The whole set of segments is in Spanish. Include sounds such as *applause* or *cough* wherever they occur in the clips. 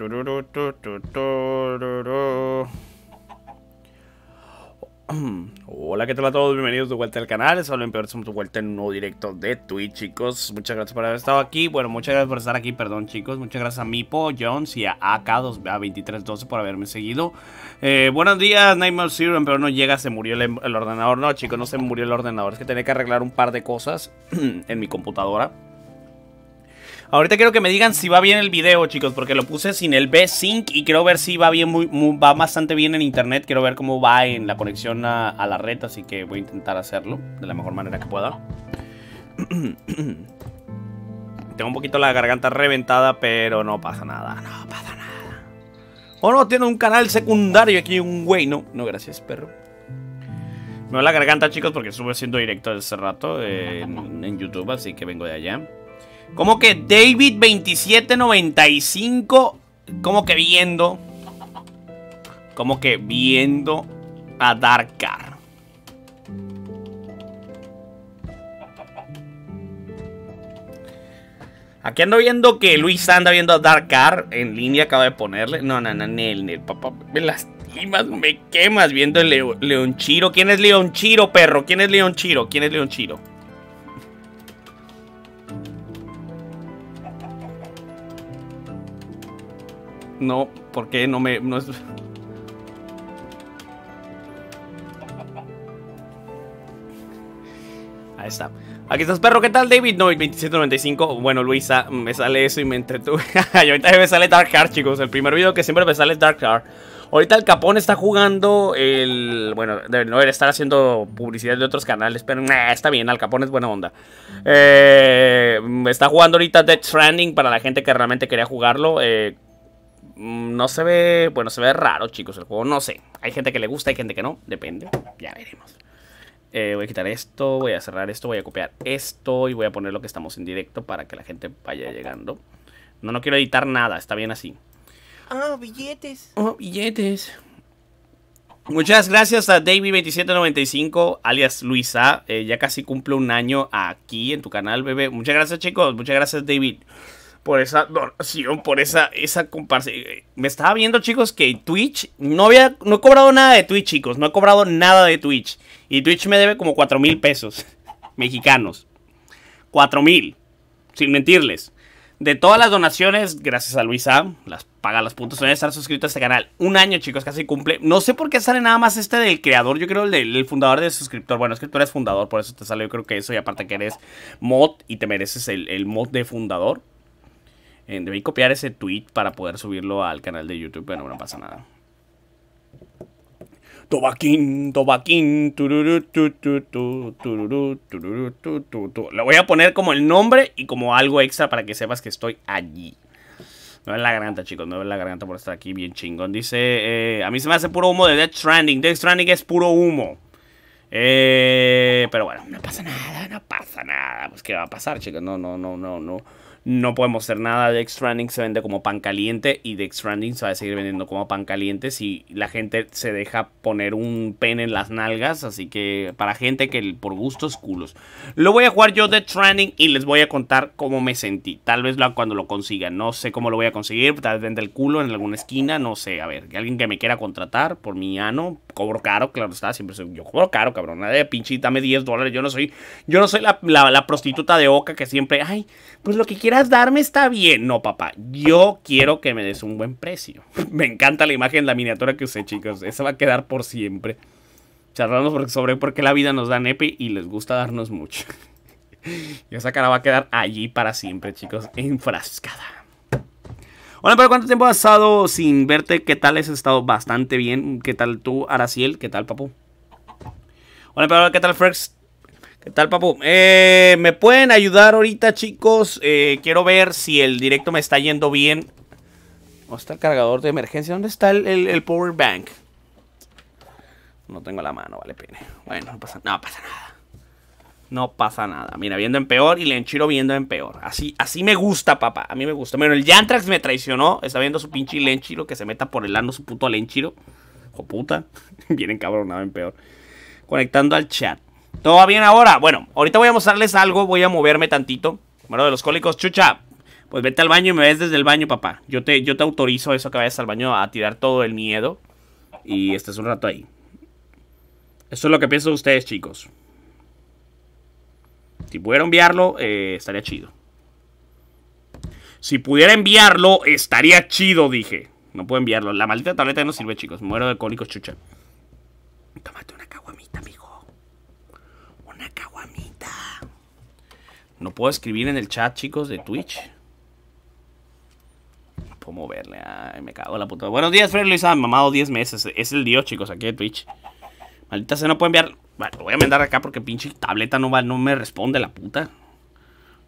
Hola, ¿qué tal a todos? Bienvenidos de vuelta al canal. Solo somos de vuelta en un nuevo directo de Twitch, chicos. Muchas gracias por haber estado aquí. Bueno, muchas gracias por estar aquí, perdón, chicos. Muchas gracias a Mipo, Jones y a AK2312 por haberme seguido. buenos días, Nightmare Zero, pero no llega, se murió el, el ordenador. No, chicos, no se murió el ordenador. Es que tenía que arreglar un par de cosas en mi computadora. Ahorita quiero que me digan si va bien el video, chicos, porque lo puse sin el B-Sync y quiero ver si va bien, muy, va bastante bien en internet. Quiero ver cómo va en la conexión a, la red, así que voy a intentar hacerlo de la mejor manera que pueda. *clears throat* Tengo un poquito la garganta reventada, pero no pasa nada, no pasa nada. O oh, no, tiene un canal secundario aquí, un güey, no, no, gracias, perro. Me va la garganta, chicos, porque estuve siendo directo hace rato en YouTube, así que vengo de allá. Como que David2795, como que viendo, como que viendo a Darkar. Aquí ando viendo que Luis anda viendo a Dark Car en línea, acaba de ponerle. No, no, no, Nel, Nel, papá, me lastimas, me quemas viendo el Leonchiro. ¿Quién es Leonchiro, perro? ¿Quién es Leonchiro? ¿Quién es Leonchiro? No, porque no me.? es... Ahí está. Aquí estás, perro. ¿Qué tal, David? No, 2795. Bueno, Luisa, mm, me sale eso y me entretuve. *laughs* y ahorita me sale Dark Heart, chicos. El primer video que siempre me sale es Dark Heart. Ahorita el Capón está jugando el. Bueno, debe no estar haciendo publicidad de otros canales, pero está bien, Al Capón es buena onda. Eh, está jugando ahorita Dead Stranding para la gente que realmente quería jugarlo. Eh, Mm, no se ve, bueno, se ve raro, chicos, el juego, no sé. Hay gente que le gusta, hay gente que no, depende, ya veremos. Eh, voy a quitar esto, voy a cerrar esto, voy a copiar esto y voy a poner lo que estamos en directo para que la gente vaya llegando. No, no quiero editar nada, está bien así. Ah, billetes. Oh, billetes. Muchas gracias a david 2795 alias Luisa. Eh, ya casi cumple un año aquí en tu canal, bebé. Muchas gracias, chicos. Muchas gracias, David por esa donación, por esa, esa Me estaba viendo, chicos, que Twitch, no había, no he cobrado nada de Twitch, chicos, no he cobrado nada de Twitch. Y Twitch me debe como 4 mil pesos *laughs* mexicanos. 4 mil, sin mentirles. De todas las donaciones, gracias a Luisa, las paga las puntos. Deben estar suscrito a este canal. Un año, chicos, casi cumple. No sé por qué sale nada más este del creador. Yo creo el del, fundador del suscriptor. Bueno, es que tú eres fundador, por eso te sale. Yo creo que eso. Y aparte que eres mod y te mereces el, el mod de fundador. Eh, debí copiar ese tweet para poder subirlo al canal de YouTube, pero no, pasa nada. Tobaquín, tobaquín, tururú, Lo voy a poner como el nombre y como algo extra para que sepas que estoy allí. No es la garganta, chicos, No ven la garganta por estar aquí bien chingón. Dice, eh, a mí se me hace puro humo de Death Stranding. Death Stranding es puro humo. Eh, pero bueno, no pasa nada, no pasa nada. Pues qué va a pasar, chicos, no, no, no, no, no no podemos hacer nada. Dex Stranding se vende como pan caliente y de Stranding se va a seguir vendiendo como pan caliente si la gente se deja poner un pen en las nalgas. Así que para gente que por gustos culos. Lo voy a jugar yo de Stranding y les voy a contar cómo me sentí. Tal vez lo, cuando lo consiga. No sé cómo lo voy a conseguir. Tal vez venda el culo en alguna esquina. No sé. A ver, alguien que me quiera contratar por mi ano, cobro caro, claro está, siempre yo cobro caro, cabrón. de pinche dame 10 dólares. Yo no soy, yo no soy la, prostituta de Oca que siempre, ay, pues lo que quieras darme está bien. No, papá, yo quiero que me des un buen precio. *laughs* me encanta la imagen, la miniatura que usé, chicos. Esa va a quedar por siempre. Charlamos sobre por qué la vida nos da nepe y les gusta darnos mucho. *laughs* y esa cara va a quedar allí para siempre, chicos, enfrascada. Hola, pero ¿cuánto tiempo ha pasado sin verte? ¿Qué tal has estado? Bastante bien. ¿Qué tal tú, Araciel? ¿Qué tal, papu? Hola, pero ¿qué tal, Frex? ¿Qué tal, papu? Eh, ¿Me pueden ayudar ahorita, chicos? Eh, quiero ver si el directo me está yendo bien. ¿Dónde está el cargador de emergencia? ¿Dónde está el, power bank? No tengo la mano, vale, pene. Bueno, no no pasa nada. No pasa nada. Mira, viendo en peor y Lenchiro viendo en peor. Así, así me gusta, papá. A mí me gusta. Bueno, el Yantrax me traicionó. Está viendo su pinche Lenchiro que se meta por el ano su puto Lenchiro. O puta. *laughs* Bien encabronado en peor. Conectando al chat. ¿Todo va bien ahora? Bueno, ahorita voy a mostrarles algo. Voy a moverme tantito. Bueno, de los cólicos, chucha. Pues vete al baño y me ves desde el baño, papá. Yo te, yo te autorizo eso que vayas al baño a tirar todo el miedo. Y estés un rato ahí. Eso es lo que piensan ustedes, chicos. Si pudiera enviarlo, eh, estaría chido. Si pudiera enviarlo, estaría chido, dije. No puedo enviarlo. La maldita tableta no sirve, chicos. Muero de cólicos, chucha. Tómate una caguamita, amigo. Una caguamita. No puedo escribir en el chat, chicos, de Twitch. No puedo moverle. Ay, me cago en la puta. Buenos días, Fred Luisa, mamado 10 meses. Es el dios, chicos, aquí de Twitch. Maldita se no puedo enviar. Bueno, lo voy a mandar acá porque pinche tableta no va, no me responde la puta. Lo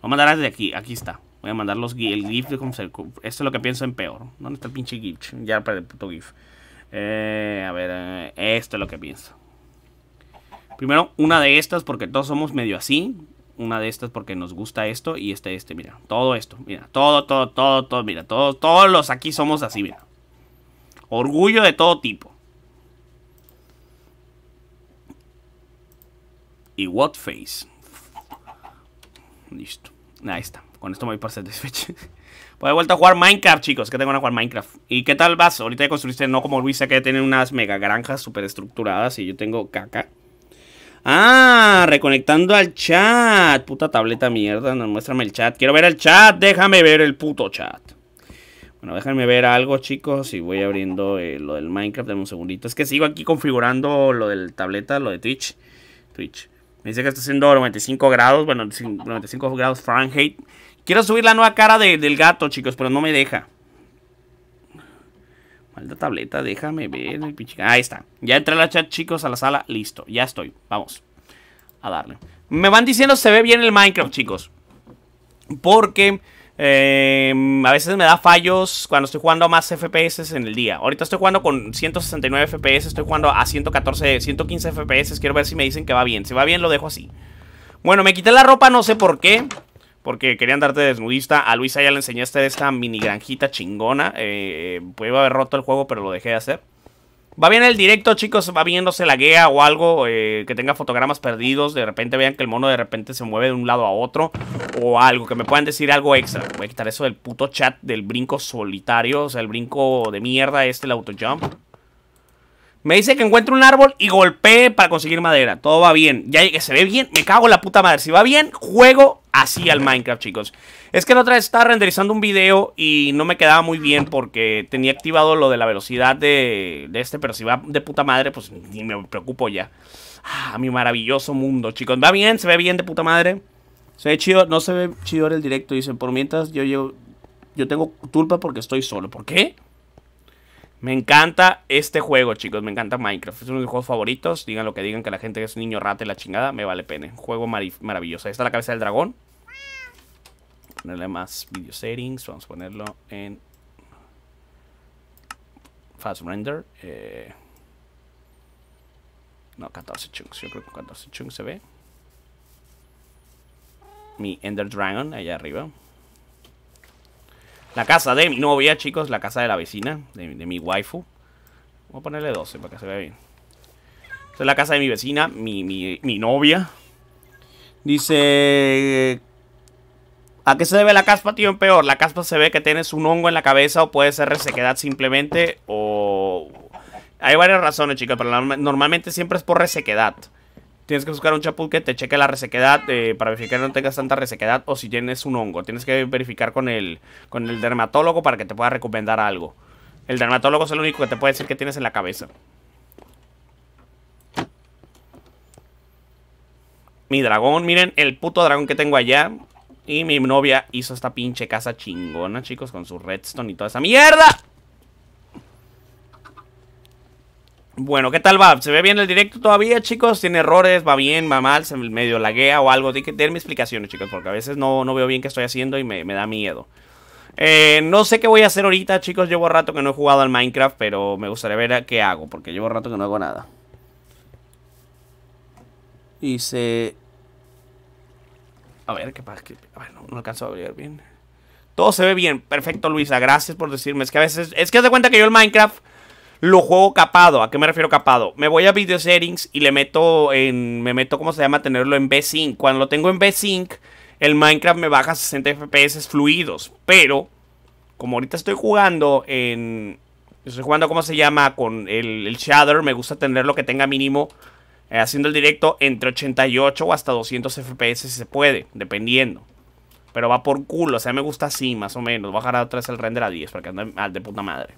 voy a mandar desde aquí, aquí está. Voy a mandar los el GIF de como se, Esto es lo que pienso en peor. ¿Dónde está el pinche GIF? Ya para el puto GIF. Eh, a ver, eh, esto es lo que pienso. Primero, una de estas porque todos somos medio así. Una de estas porque nos gusta esto y este, este, mira. Todo esto, mira. Todo, todo, todo, todo, mira. Todos, todos los aquí somos así, mira. Orgullo de todo tipo. y what face. Listo. Ahí está. Con esto me voy para desfecho. Voy a vuelta a jugar Minecraft, chicos. Que tengo que jugar Minecraft. ¿Y qué tal vas? Ahorita construiste, no como Luisa, que tiene unas mega granjas super estructuradas y yo tengo caca. Ah, reconectando al chat. Puta tableta mierda. No, muéstrame el chat. Quiero ver el chat. Déjame ver el puto chat. Bueno, déjenme ver algo, chicos. Y voy abriendo eh, lo del Minecraft. Dame un segundito. Es que sigo aquí configurando lo del tableta, lo de Twitch. Twitch. Me dice que está haciendo 95 grados, bueno, 95 grados Fahrenheit. Quiero subir la nueva cara del gato, chicos, pero no me deja. Maldita tableta, déjame ver. Ahí está. Ya entré a la chat, chicos, a la sala. Listo, ya estoy. Vamos a darle. Me van diciendo se ve bien el Minecraft, chicos. Porque Em, a veces me da fallos cuando estoy jugando a más FPS en el día. Ahorita estoy jugando con 169 FPS, estoy jugando a 114, 115 FPS. Quiero ver si me dicen que va bien. Si va bien, lo dejo así. Bueno, me quité la ropa, no sé por qué. Porque querían darte desnudista. A Luisa ya le enseñaste esta mini granjita chingona. Eh, a haber roto el juego, pero lo dejé de hacer. Va bien el directo, chicos. Va viéndose la gea o algo. Eh, que tenga fotogramas perdidos. De repente vean que el mono de repente se mueve de un lado a otro. O algo. Que me puedan decir algo extra. Voy a quitar eso del puto chat del brinco solitario. O sea, el brinco de mierda este, el auto jump. Me dice que encuentre un árbol y golpee para conseguir madera. Todo va bien. Ya que se ve bien, me cago en la puta madre. Si va bien, juego así al Minecraft, chicos. Es que la otra vez estaba renderizando un video y no me quedaba muy bien porque tenía activado lo de la velocidad de, este, pero si va de puta madre, pues ni me preocupo ya. Ah, mi maravilloso mundo, chicos. Va bien, se ve bien de puta madre. Se ve chido, no se ve chido el directo. Dicen, por mientras yo, yo, yo tengo culpa porque estoy solo. ¿Por qué? Me encanta este juego, chicos. Me encanta Minecraft. Es uno de mis juegos favoritos. Digan lo que digan, que la gente es niño rata y la chingada. Me vale pene. Juego maravilloso. Ahí está la cabeza del dragón. Ponerle más video settings. Vamos a ponerlo en fast render. Eh, no, 14 chunks. Yo creo que 14 chunks se ve. Mi Ender Dragon allá arriba. La casa de mi novia, chicos. La casa de la vecina, de, mi waifu. Voy a ponerle 12 para que se vea bien. Esta es la casa de mi vecina, mi, mi, mi novia. Dice... ¿A qué se debe la caspa, tío? En peor, la caspa se ve que tienes un hongo en la cabeza o puede ser resequedad simplemente o... Hay varias razones, chicos, pero normalmente siempre es por resequedad. Tienes que buscar un chapul que te cheque la resequedad eh, para verificar que no tengas tanta resequedad o si tienes un hongo. Tienes que verificar con el, con el dermatólogo para que te pueda recomendar algo. El dermatólogo es el único que te puede decir que tienes en la cabeza. Mi dragón, miren el puto dragón que tengo allá. Y mi novia hizo esta pinche casa chingona, chicos, con su redstone y toda esa mierda. Bueno, ¿qué tal va? ¿Se ve bien el directo todavía, chicos? ¿Tiene errores? ¿Va bien? ¿Va mal? ¿Se me medio laguea o algo? Denme que explicaciones, chicos, porque a veces no, no veo bien qué estoy haciendo y me, da miedo. Eh, no sé qué voy a hacer ahorita, chicos. Llevo rato que no he jugado al Minecraft, pero me gustaría ver a qué hago, porque llevo rato que no hago nada. se... A ver, qué pasa. A ver, no, alcanzo a abrir bien. Todo se ve bien. Perfecto, Luisa. Gracias por decirme. Es que a veces... Es que haz de cuenta que yo el Minecraft lo juego capado. ¿A qué me refiero capado? Me voy a Video Settings y le meto en. Me meto, ¿cómo se llama? Tenerlo en B-Sync. Cuando lo tengo en B-Sync, el Minecraft me baja 60 FPS fluidos. Pero, como ahorita estoy jugando en. Estoy jugando, ¿cómo se llama? Con el, el Shader. Me gusta tener lo que tenga mínimo. Eh, haciendo el directo entre 88 o hasta 200 FPS si se puede, dependiendo. Pero va por culo, o sea, me gusta así, más o menos. Voy a dejar otra vez el render a 10 porque que de puta madre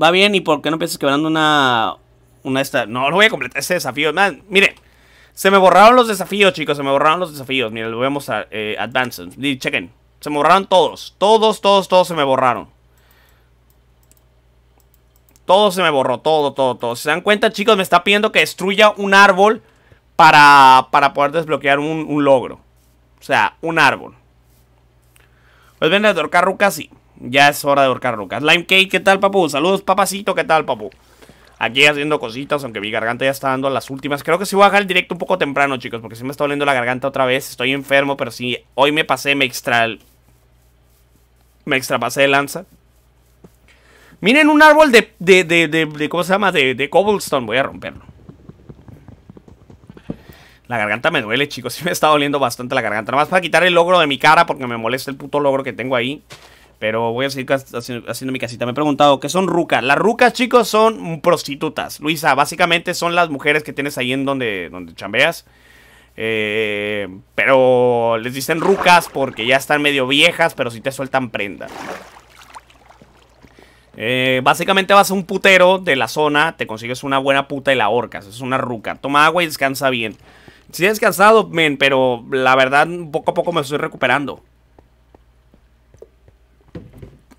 va bien y por qué no piensas que quebrando una, una esta. No, lo voy a completar ese desafío. Man, miren, se me borraron los desafíos, chicos. Se me borraron los desafíos. Miren, lo vemos a eh, Advanced. chequen. Se me borraron todos. Todos, todos, todos se me borraron. Todo se me borró. Todo, todo, todo. se dan cuenta, chicos, me está pidiendo que destruya un árbol para, poder desbloquear un, logro. O sea, un árbol. Pues ven el sí ya es hora de ahorcar rocas Lime Cake, ¿qué tal, papu? Saludos, papacito, ¿qué tal, papu? Aquí haciendo cositas, aunque mi garganta ya está dando las últimas. Creo que sí voy a dejar el directo un poco temprano, chicos, porque sí me está doliendo la garganta otra vez. Estoy enfermo, pero sí, hoy me pasé, me extra... Me extrapasé de lanza. Miren un árbol de, de, de, de, de ¿cómo se llama? De, cobblestone. Voy a romperlo. La garganta me duele, chicos. si *laughs* me está doliendo bastante la garganta. Nada más para quitar el logro de mi cara porque me molesta el puto logro que tengo ahí. Pero voy a seguir haciendo mi casita. Me he preguntado, ¿qué son rucas? Las rucas, chicos, son prostitutas. Luisa, básicamente son las mujeres que tienes ahí en donde, donde chambeas. Eh, pero les dicen rucas porque ya están medio viejas, pero si te sueltan prenda. Eh, básicamente vas a un putero de la zona, te consigues una buena puta y la horcas. Es una ruca. Toma agua y descansa bien. Sí he descansado, men, pero la verdad poco a poco me estoy recuperando.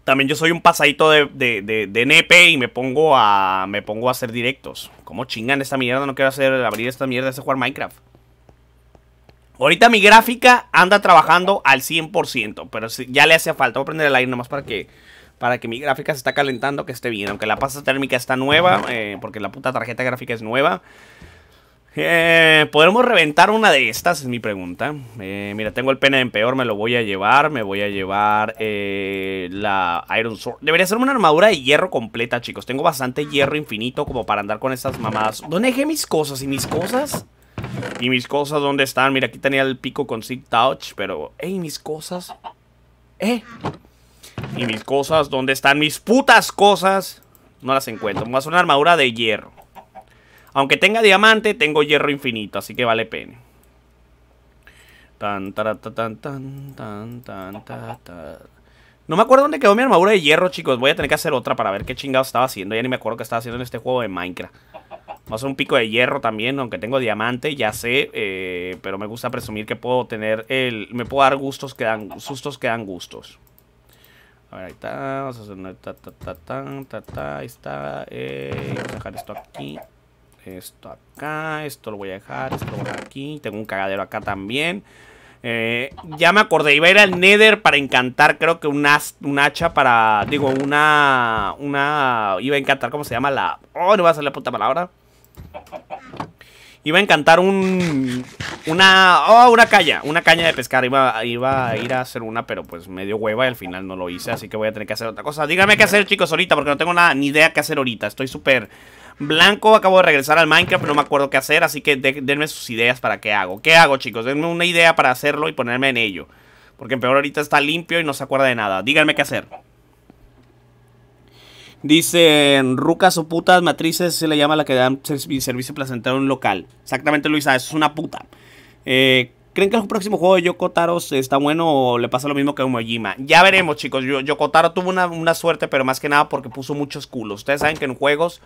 También yo soy un pasadito de, de, de, nepe y me pongo a me pongo a hacer directos. ¿Cómo chingan esta mierda? No quiero hacer abrir esta mierda, hacer jugar Minecraft. Ahorita mi gráfica anda trabajando al 100%, pero ya le hace falta. Voy a prender el aire nomás para que, para que mi gráfica se está calentando, que esté bien. Aunque la pasta térmica está nueva, eh, porque la puta tarjeta gráfica es nueva. Eh, ¿Podemos reventar una de estas? Es mi pregunta. Eh, mira, tengo el pene en peor, me lo voy a llevar. Me voy a llevar eh, la Iron Sword. Debería ser una armadura de hierro completa, chicos. Tengo bastante hierro infinito como para andar con estas mamadas. ¿Dónde dejé mis cosas? ¿Y mis cosas? ¿Y mis cosas dónde están? Mira, aquí tenía el pico con Sig Touch, pero... ¡Ey, mis cosas! ¡Eh! ¿Y mis cosas? ¿Dónde están mis putas cosas? No las encuentro. más una armadura de hierro. Aunque tenga diamante, tengo hierro infinito, así que vale pena. Tan, tan, tan, tan, tan, No me acuerdo dónde quedó mi armadura de hierro, chicos. Voy a tener que hacer otra para ver qué chingado estaba haciendo. Ya ni me acuerdo qué estaba haciendo en este juego de Minecraft. Vamos a hacer un pico de hierro también, aunque tengo diamante, ya sé. Eh, pero me gusta presumir que puedo tener el... Me puedo dar gustos que dan... Sustos que dan gustos. A ver, ahí está. Vamos a hacer ahí está. Eh, a dejar esto aquí. Esto acá, esto lo voy a dejar, esto por aquí. Tengo un cagadero acá también. Eh, ya me acordé, iba a ir al Nether para encantar, creo que un, un hacha para... Digo, una... Una... Iba a encantar, ¿cómo se llama? La... Oh, no va a salir la puta palabra. Iba a encantar un... Una... Oh, una caña. Una caña de pescar. Iba, a ir a hacer una, pero pues medio hueva y al final no lo hice. Así que voy a tener que hacer otra cosa. Díganme qué hacer, chicos, ahorita. Porque no tengo nada, ni idea qué hacer ahorita. Estoy súper blanco. Acabo de regresar al Minecraft. No me acuerdo qué hacer. Así que denme sus ideas para qué hago. ¿Qué hago, chicos? Denme una idea para hacerlo y ponerme en ello. Porque peor ahorita está limpio y no se acuerda de nada. Díganme qué hacer. Dicen, rucas o putas matrices, se le llama la que dan servicio placentero en un local. Exactamente, Luisa, eso es una puta. Eh, ¿Creen que el próximo juego de Yokotaro está bueno o le pasa lo mismo que a Umojima? Ya veremos, chicos. Yokotaro tuvo una, suerte, pero más que nada porque puso muchos culos. Ustedes saben que en juegos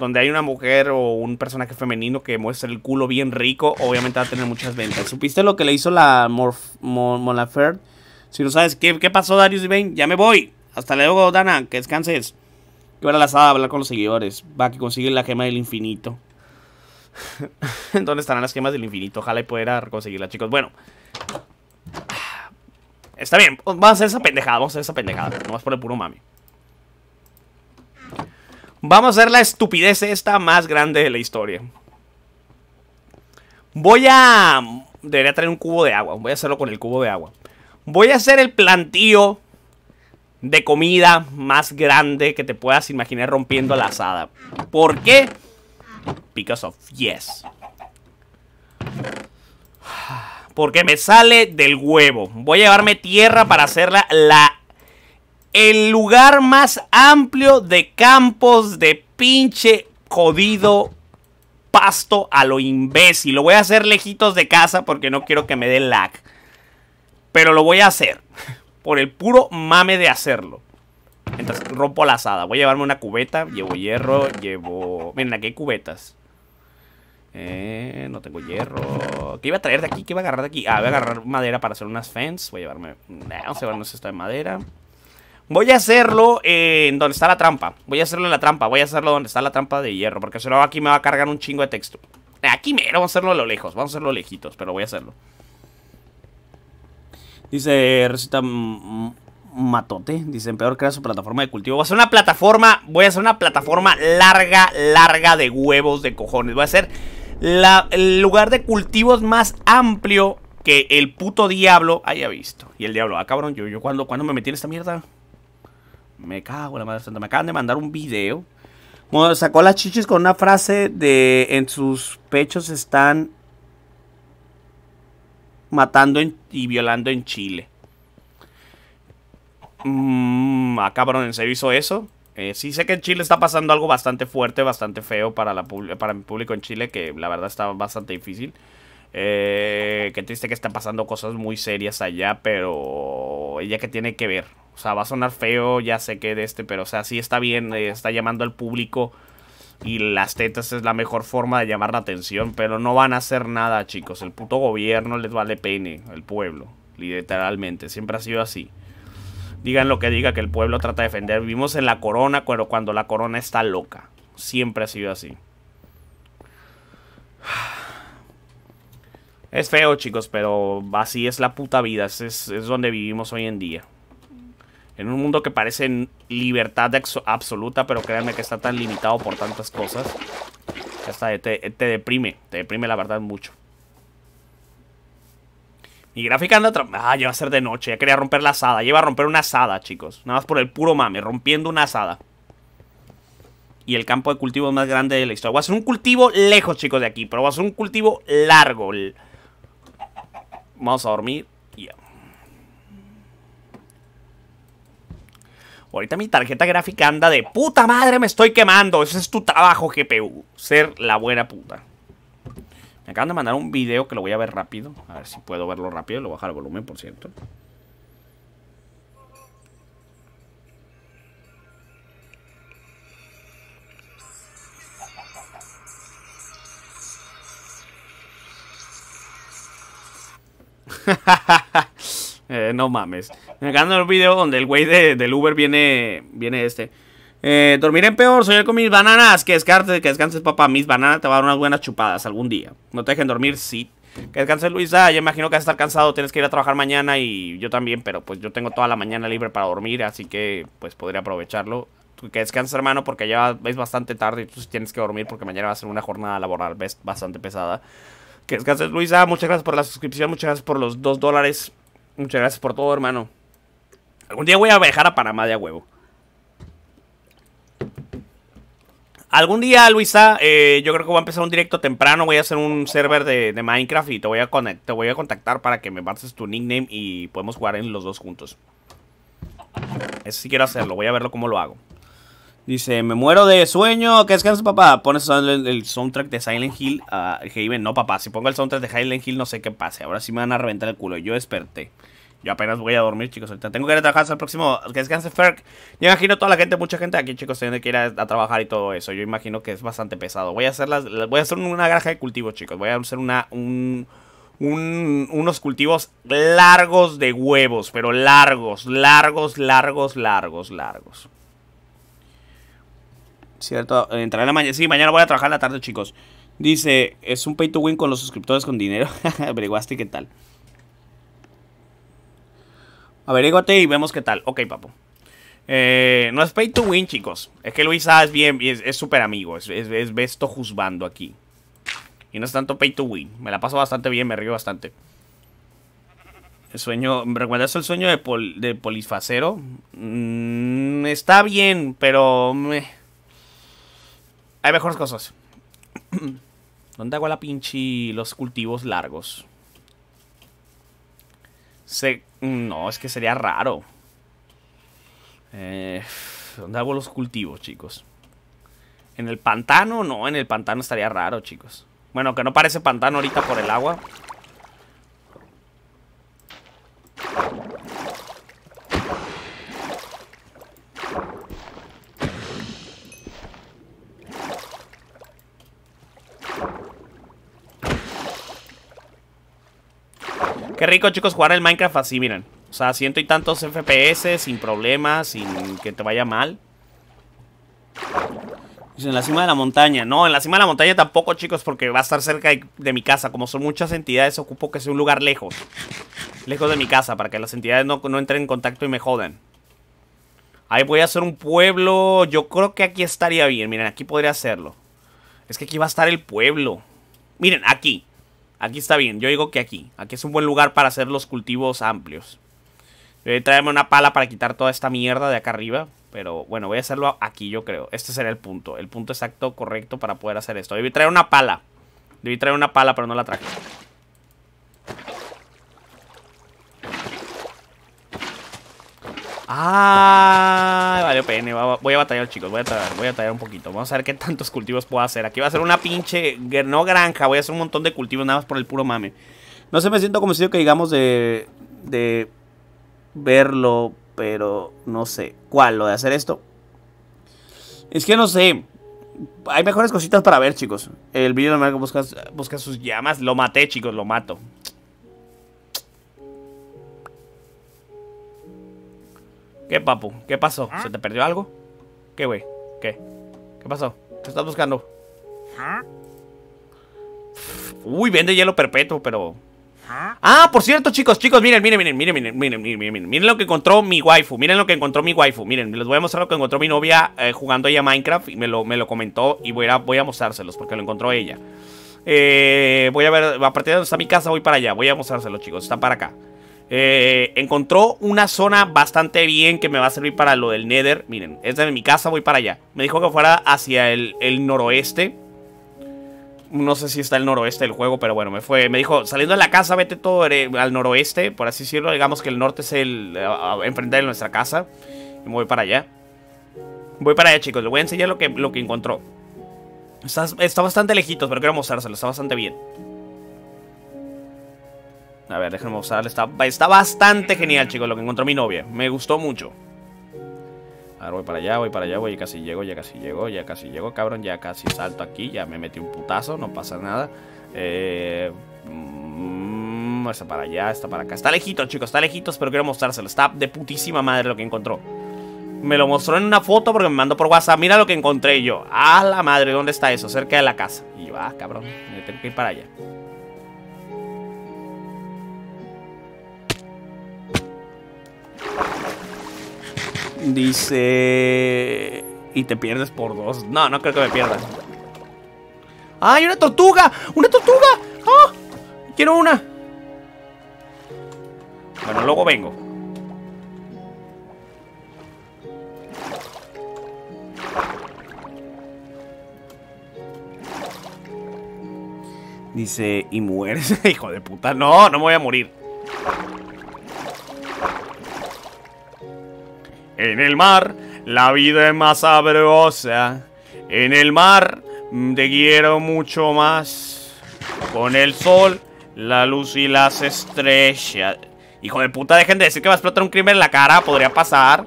donde hay una mujer o un personaje femenino que muestra el culo bien rico, obviamente va a tener muchas ventas. ¿Supiste lo que le hizo la Molafer? Si no sabes qué, qué pasó, Darius y Bane? ya me voy. Hasta luego, Dana, que descanses. Que ahora la a hablar con los seguidores. Va, que consigue la gema del infinito. *laughs* ¿Dónde estarán las gemas del infinito? Ojalá y pueda conseguirla, chicos. Bueno. Está bien. Vamos a hacer esa pendejada. Vamos a hacer esa pendejada. No vas por el puro mami. Vamos a hacer la estupidez esta más grande de la historia. Voy a... Debería traer un cubo de agua. Voy a hacerlo con el cubo de agua. Voy a hacer el plantío de comida más grande que te puedas imaginar rompiendo la asada. ¿Por qué? Because of yes. Porque me sale del huevo. Voy a llevarme tierra para hacerla la... El lugar más amplio de campos de pinche jodido pasto a lo imbécil. Lo voy a hacer lejitos de casa porque no quiero que me dé lag. Pero lo voy a hacer por el puro mame de hacerlo. Entonces rompo la asada. Voy a llevarme una cubeta. Llevo hierro, llevo... Miren, aquí hay cubetas. Eh, no tengo hierro. ¿Qué iba a traer de aquí? ¿Qué iba a agarrar de aquí? Ah, voy a agarrar madera para hacer unas fence. Voy a llevarme... vamos a llevarnos esto de madera. Voy a hacerlo en donde está la trampa. Voy a hacerlo en la trampa. Voy a hacerlo donde está la trampa de hierro. Porque si no, aquí me va a cargar un chingo de texto. Aquí mero. Vamos a hacerlo a lo lejos. Vamos a hacerlo lejitos. Pero voy a hacerlo. Dice recita Matote. Dice peor crea su plataforma de cultivo. Voy a hacer una plataforma. Voy a hacer una plataforma larga, larga de huevos de cojones. Voy a ser el lugar de cultivos más amplio que el puto diablo haya visto. Y el diablo, ah, cabrón, yo, yo cuando, cuando me metí en esta mierda. Me cago en la madre santa. Me acaban de mandar un video. Bueno, sacó las chichis con una frase de en sus pechos están matando y violando en Chile. Mmm. cabrón, ¿en serio hizo eso? Eh, sí sé que en Chile está pasando algo bastante fuerte, bastante feo para, la, para mi público en Chile, que la verdad está bastante difícil. Eh, qué triste que están pasando cosas muy serias allá, pero ella que tiene que ver. O sea, va a sonar feo, ya sé que de este, pero o sea, sí está bien, eh, está llamando al público y las tetas es la mejor forma de llamar la atención, pero no van a hacer nada, chicos. El puto gobierno les vale pene, el pueblo, literalmente, siempre ha sido así. Digan lo que diga que el pueblo trata de defender. Vivimos en la corona, pero cuando la corona está loca. Siempre ha sido así. Es feo, chicos, pero así es la puta vida. Es, es donde vivimos hoy en día en un mundo que parece libertad absoluta, pero créanme que está tan limitado por tantas cosas. Hasta te, te deprime, te deprime la verdad mucho. Mi gráfica anda Ah, ya va a ser de noche. Ya quería romper la asada. Lleva a romper una asada, chicos. Nada más por el puro mame. Rompiendo una asada. Y el campo de cultivo más grande de la historia. Voy a hacer un cultivo lejos, chicos, de aquí. Pero voy a hacer un cultivo largo. Vamos a dormir. Ahorita mi tarjeta gráfica anda de puta madre, me estoy quemando. Ese es tu trabajo, GPU. Ser la buena puta. Me acaban de mandar un video que lo voy a ver rápido. A ver si puedo verlo rápido. Lo bajar el volumen, por cierto. *laughs* Eh, no mames. me Ganando el video donde el güey del Uber viene, viene este. Eh, dormiré en peor, soñar con mis bananas. Que descanses, que descanses, papá. Mis bananas te van a dar unas buenas chupadas algún día. No te dejen dormir, sí. Que descanses, Luisa. Yo imagino que vas a estar cansado. Tienes que ir a trabajar mañana y yo también. Pero pues yo tengo toda la mañana libre para dormir. Así que pues podría aprovecharlo. Que descanses, hermano, porque ya ves bastante tarde y tú tienes que dormir porque mañana va a ser una jornada laboral bastante pesada. Que descanses, Luisa. Muchas gracias por la suscripción. Muchas gracias por los dos dólares. Muchas gracias por todo, hermano. Algún día voy a viajar a Panamá de a huevo. Algún día, Luisa, eh, yo creo que voy a empezar un directo temprano. Voy a hacer un server de, Minecraft y te voy, a te voy a contactar para que me pases tu nickname y podemos jugar en los dos juntos. Eso sí quiero hacerlo. Voy a verlo cómo lo hago. Dice, me muero de sueño, que descanse papá. Pones el, soundtrack de Silent Hill No, papá, si pongo el soundtrack de Silent Hill no sé qué pase. Ahora sí me van a reventar el culo. Yo desperté. Yo apenas voy a dormir, chicos. tengo que ir a trabajar hasta el próximo. Que descanse Ferg. Yo imagino toda la gente, mucha gente aquí, chicos, tiene que ir a, trabajar y todo eso. Yo imagino que es bastante pesado. Voy a hacer, las, voy a hacer una granja de cultivos, chicos. Voy a hacer una, un, unos cultivos largos de huevos. Pero largos, largos, largos, largos, largos. ¿cierto? Entraré la mañana. Sí, mañana voy a trabajar la tarde, chicos. Dice, es un pay to win con los suscriptores con dinero. *laughs* Averiguaste qué tal. Averíguate y vemos qué tal. Ok, papo. Eh, no es pay to win, chicos. Es que Luisa es bien, es súper amigo. Es, es, besto juzgando aquí. Y no es tanto pay to win. Me la paso bastante bien, me río bastante. El sueño, recuerdas el sueño de, de mm, está bien, pero... Hay mejores cosas. *clears throat* ¿Dónde hago la pinche los cultivos largos? Se... No, es que sería raro. Eh, ¿Dónde hago los cultivos, chicos? ¿En el pantano? No, en el pantano estaría raro, chicos. Bueno, que no parece pantano ahorita por el agua. rico, chicos, jugar el Minecraft así, miren. O sea, ciento y tantos FPS, sin problemas, sin que te vaya mal. En la cima de la montaña. No, en la cima de la montaña tampoco, chicos, porque va a estar cerca de, mi casa. Como son muchas entidades, ocupo que sea un lugar lejos. Lejos de mi casa, para que las entidades no, no entren en contacto y me joden Ahí voy a hacer un pueblo. Yo creo que aquí estaría bien. Miren, aquí podría hacerlo. Es que aquí va a estar el pueblo. Miren, aquí. Aquí está bien, yo digo que aquí. Aquí es un buen lugar para hacer los cultivos amplios. Debí traerme una pala para quitar toda esta mierda de acá arriba. Pero bueno, voy a hacerlo aquí yo creo. Este será el punto, el punto exacto correcto para poder hacer esto. Debí traer una pala. Debí traer una pala, pero no la traje. Ah, vale, pene. Voy a batallar, chicos. Voy a batallar, voy a batallar un poquito. Vamos a ver qué tantos cultivos puedo hacer. Aquí va a ser una pinche. No granja. Voy a hacer un montón de cultivos nada más por el puro mame. No sé, me siento convencido que digamos de. de. verlo. Pero no sé. ¿Cuál? ¿Lo de hacer esto? Es que no sé. Hay mejores cositas para ver, chicos. El video normal que buscas, busca sus llamas. Lo maté, chicos. Lo mato. ¿Qué, papu? ¿Qué pasó? ¿Ah? ¿Se te perdió algo? ¿Qué, güey? ¿Qué? ¿Qué pasó? ¿Qué estás buscando? ¿Ah? Uy, vende hielo perpetuo, pero... Ah, ah por cierto, chicos, chicos, miren, miren, miren, miren, miren, miren, miren, miren, lo que encontró mi waifu, miren lo que encontró mi waifu, miren, les voy a mostrar lo que encontró mi novia eh, jugando ella Minecraft y me lo, me lo comentó y voy a, voy a mostrárselos porque lo encontró ella. Eh, voy a ver, a partir de donde está mi casa voy para allá, voy a mostrárselos, chicos, está para acá. Eh, encontró una zona bastante bien que me va a servir para lo del Nether. Miren, es de mi casa, voy para allá. Me dijo que fuera hacia el, noroeste. No sé si está el noroeste del juego, pero bueno, me fue. Me dijo, saliendo de la casa, vete todo al noroeste, por así decirlo. Digamos que el norte es el eh, enfrente de nuestra casa. Y me voy para allá. Voy para allá, chicos. Les voy a enseñar lo que, lo que encontró. Está, bastante lejitos, pero quiero mostrárselo. Está bastante bien. A ver, déjenme mostrarle Está, está bastante genial, chicos, lo que encontró mi novia. Me gustó mucho. A ver, voy para allá, voy para allá, voy. casi llego, ya casi llego, ya casi llego, cabrón. Ya casi salto aquí. Ya me metí un putazo. No pasa nada. Eh, mm, está para allá, está para acá. Está lejito, chicos, está lejitos, pero quiero mostrárselo. Está de putísima madre lo que encontró. Me lo mostró en una foto porque me mandó por WhatsApp. Mira lo que encontré yo. A la madre, ¿dónde está eso? Cerca de la casa. Y va, cabrón. Me tengo que ir para allá. Dice... Y te pierdes por dos. No, no creo que me pierdas. hay una tortuga! ¡Una tortuga! ¡Ah! Quiero una. Bueno, luego vengo. Dice, y mueres. *laughs* Hijo de puta. No, no me voy a morir. En el mar la vida es más sabrosa. En el mar mm, te quiero mucho más. Con el sol, la luz y las estrellas. Hijo de puta, dejen de decir que va a explotar un crimen en la cara. Podría pasar.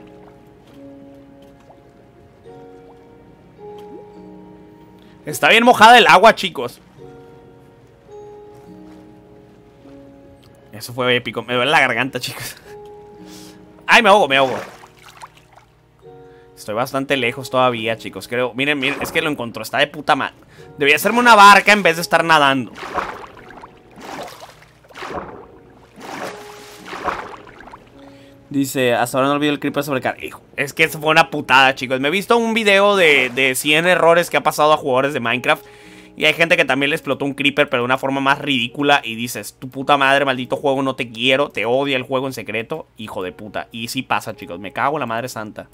Está bien mojada el agua, chicos. Eso fue épico. Me duele la garganta, chicos. Ay, me ahogo, me ahogo. Estoy bastante lejos todavía, chicos. Creo, miren, miren, es que lo encontró. Está de puta madre. Debía hacerme una barca en vez de estar nadando. Dice, hasta ahora no olvido el creeper sobrecar. Hijo, es que eso fue una putada, chicos. Me he visto un video de, de 100 errores que ha pasado a jugadores de Minecraft. Y hay gente que también le explotó un creeper, pero de una forma más ridícula. Y dices, tu puta madre, maldito juego, no te quiero. Te odia el juego en secreto. Hijo de puta. Y sí pasa, chicos. Me cago en la madre santa.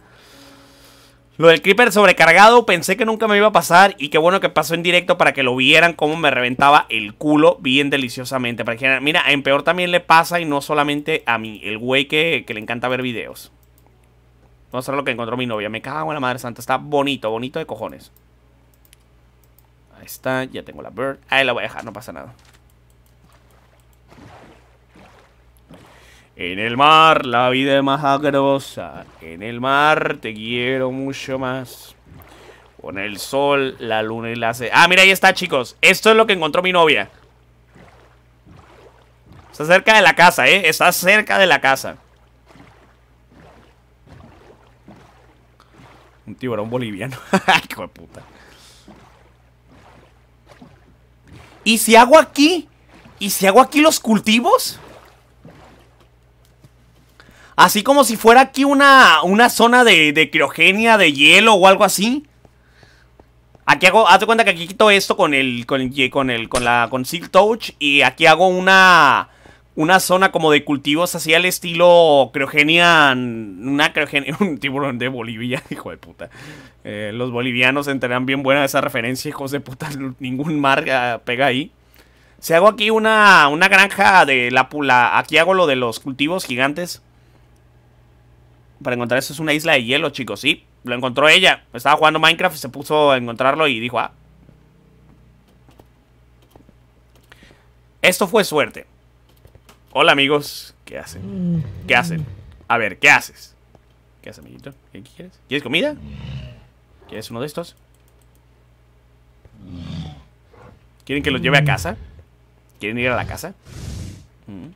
Lo del creeper sobrecargado pensé que nunca me iba a pasar y qué bueno que pasó en directo para que lo vieran cómo me reventaba el culo bien deliciosamente. Para que, mira, en peor también le pasa y no solamente a mí, el güey que, que le encanta ver videos. Vamos a ver lo que encontró mi novia. Me cago en la madre santa. Está bonito, bonito de cojones. Ahí está, ya tengo la bird. Ahí la voy a dejar, no pasa nada. En el mar la vida es más agrosa. En el mar te quiero mucho más. Con el sol, la luna y la sed. Ah, mira, ahí está, chicos. Esto es lo que encontró mi novia. Está cerca de la casa, ¿eh? Está cerca de la casa. Un tiburón boliviano. *laughs* Hijo de puta. ¿Y si hago aquí? ¿Y si hago aquí los cultivos? Así como si fuera aquí una, una zona de, de criogenia, de hielo o algo así. Aquí hago, hazte cuenta que aquí quito esto con el, con el, con el, con la, con Seal Touch y aquí hago una, una zona como de cultivos así al estilo criogenia, una criogenia, *laughs* un tiburón de Bolivia, *laughs* hijo de puta. Eh, los bolivianos entenderán bien buena esa referencia, hijos de puta, *laughs* ningún mar eh, pega ahí. Si hago aquí una, una granja de la pula, aquí hago lo de los cultivos gigantes para encontrar eso es una isla de hielo, chicos. Sí, lo encontró ella. Estaba jugando Minecraft y se puso a encontrarlo y dijo, ah. Esto fue suerte. Hola, amigos. ¿Qué hacen? ¿Qué mm. hacen? A ver, ¿qué haces? ¿Qué haces, amiguito? ¿Qué quieres? ¿Quieres comida? ¿Quieres uno de estos? ¿Quieren que los lleve a casa? ¿Quieren ir a la casa? Mm.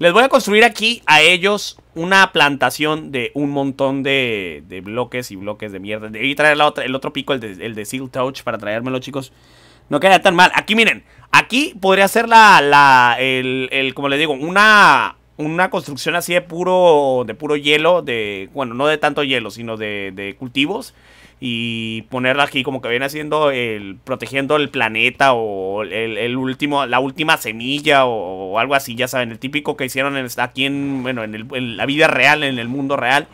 Les voy a construir aquí a ellos una plantación de un montón de, bloques y bloques de mierda. Debí traer la el otro pico, el de, el Seal Touch, para traérmelo, chicos. No queda tan mal. Aquí, miren. Aquí podría ser la, el, como les digo, una, una construcción así de puro, de puro hielo, de, bueno, no de tanto hielo, sino de cultivos y ponerla aquí como que viene haciendo el protegiendo el planeta o el, último la última semilla o, algo así ya saben el típico que hicieron en, aquí en bueno en, la vida real en el mundo real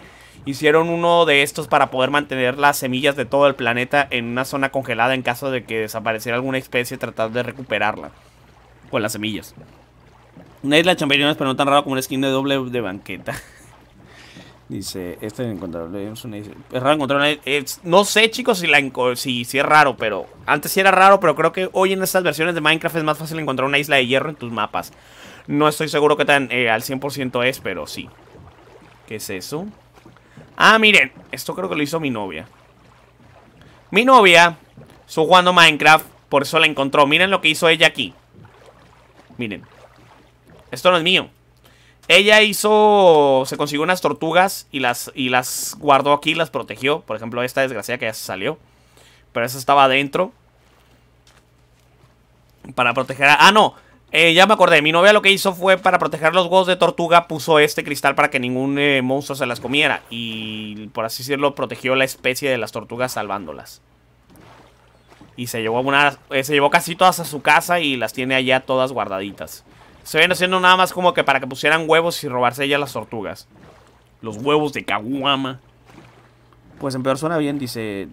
hicieron uno de estos para poder mantener las semillas de todo el planeta en una zona congelada en caso de que desapareciera alguna especie tratar de recuperarla con las semillas una isla de champiñones pero no tan raro como una esquina de doble de banqueta *laughs* Dice, este es Es raro encontrar No sé, chicos, si, la si, si es raro, pero... Antes sí era raro, pero creo que hoy en estas versiones de Minecraft es más fácil encontrar una isla de hierro en tus mapas. No estoy seguro que tan eh, al 100% es, pero sí. ¿Qué es eso? Ah, miren. Esto creo que lo hizo mi novia. Mi novia estuvo jugando Minecraft, por eso la encontró. Miren lo que hizo ella aquí. Miren. Esto no es mío. Ella hizo, se consiguió unas tortugas y las, y las guardó aquí, las protegió. Por ejemplo, esta desgracia que ya se salió. Pero esa estaba adentro. Para proteger a... Ah, no. Eh, ya me acordé. Mi novia lo que hizo fue para proteger los huevos de tortuga. Puso este cristal para que ningún eh, monstruo se las comiera. Y por así decirlo, protegió la especie de las tortugas salvándolas. Y se llevó, una, eh, se llevó casi todas a su casa y las tiene allá todas guardaditas. Se ven haciendo nada más como que para que pusieran huevos y robarse ellas las tortugas. Los huevos de Caguama. Pues en peor suena bien, dice...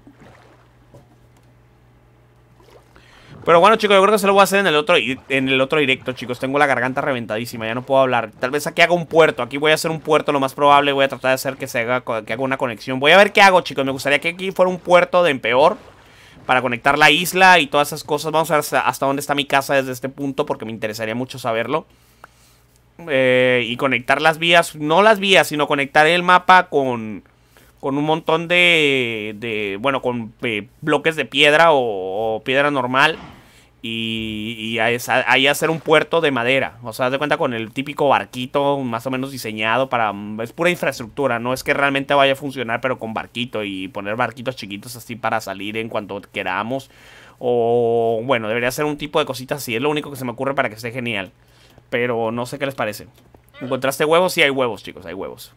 Pero bueno, chicos, yo creo que se lo voy a hacer en el otro en el otro directo, chicos. Tengo la garganta reventadísima, ya no puedo hablar. Tal vez aquí haga un puerto. Aquí voy a hacer un puerto, lo más probable. Voy a tratar de hacer que se haga, que haga una conexión. Voy a ver qué hago, chicos. Me gustaría que aquí fuera un puerto de empeor para conectar la isla y todas esas cosas. Vamos a ver hasta, dónde está mi casa desde este punto porque me interesaría mucho saberlo. Eh, y conectar las vías, no las vías, sino conectar el mapa con, con un montón de, bueno, con eh, bloques de piedra o piedra normal y, y ahí hacer un puerto de madera. O sea, haz de cuenta con el típico barquito más o menos diseñado para... Mm, es pura infraestructura, no es que realmente vaya a funcionar, pero con barquito y poner barquitos chiquitos así para salir en cuanto queramos. O bueno, debería ser un tipo de cositas así. Es lo único que se me ocurre para que esté genial. Pero no sé qué les parece. ¿Encontraste huevos? Sí, hay huevos, chicos, hay huevos.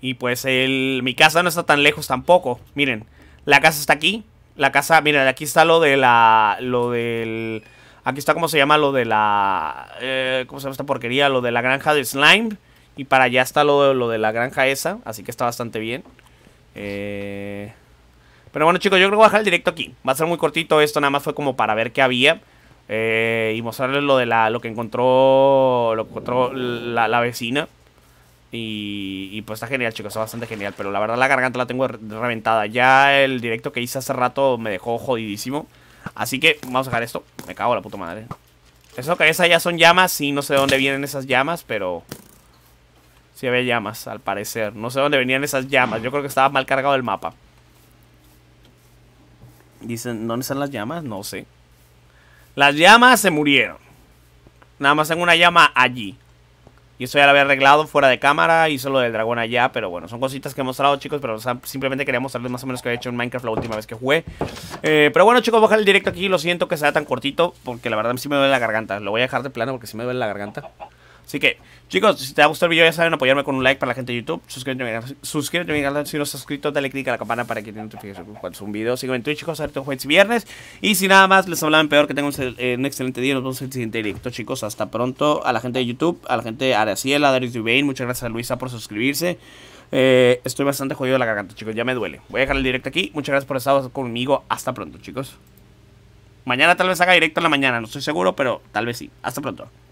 Y pues el, mi casa no está tan lejos tampoco. Miren, la casa está aquí. La casa, mira, aquí está lo de la... Lo del... Aquí está cómo se llama lo de la... Eh, ¿Cómo se llama esta porquería? Lo de la granja de slime. Y para allá está lo, lo de la granja esa. Así que está bastante bien. Eh, pero bueno chicos, yo creo que voy a dejar el directo aquí. Va a ser muy cortito esto, nada más fue como para ver qué había. Eh, y mostrarles lo de la, lo que encontró, lo encontró la vecina. Y, pues está genial, chicos, está bastante genial. Pero la verdad la garganta la tengo reventada. Ya el directo que hice hace rato me dejó jodidísimo. Así que vamos a dejar esto. Me cago en la puta madre. Eso que esas ya son llamas sí, no sé de dónde vienen esas llamas, pero... Sí había llamas, al parecer. No sé de dónde venían esas llamas. Yo creo que estaba mal cargado el mapa. Dicen, ¿dónde están las llamas? No sé. Las llamas se murieron. Nada más en una llama allí. Y eso ya lo había arreglado fuera de cámara, Hizo lo del dragón allá, pero bueno, son cositas que he mostrado, chicos, pero simplemente quería mostrarles más o menos que había hecho en Minecraft la última vez que jugué. Eh, pero bueno, chicos, voy a dejar el directo aquí, lo siento que sea tan cortito, porque la verdad sí me duele la garganta. Lo voy a dejar de plano porque sí me duele la garganta. Así que, Chicos, si te ha gustado el video ya saben apoyarme con un like para la gente de YouTube. Suscríbete a mi suscríbete canal si no estás suscrito, dale click a la campana para que te notifiques cuando subo un video. Sígueme en Twitch, chicos, un jueves y viernes. Y si nada más, les hablaba en peor, que tengan eh, un, excelente día. Nos vemos en el siguiente directo, chicos. Hasta pronto. A la gente de YouTube, a la gente de Araciela, a Darius Dubain, muchas gracias a Luisa por suscribirse. Eh, estoy bastante jodido de la garganta, chicos, ya me duele. Voy a dejar el directo aquí. Muchas gracias por estar conmigo. Hasta pronto, chicos. Mañana tal vez haga directo en la mañana, no estoy seguro, pero tal vez sí. Hasta pronto.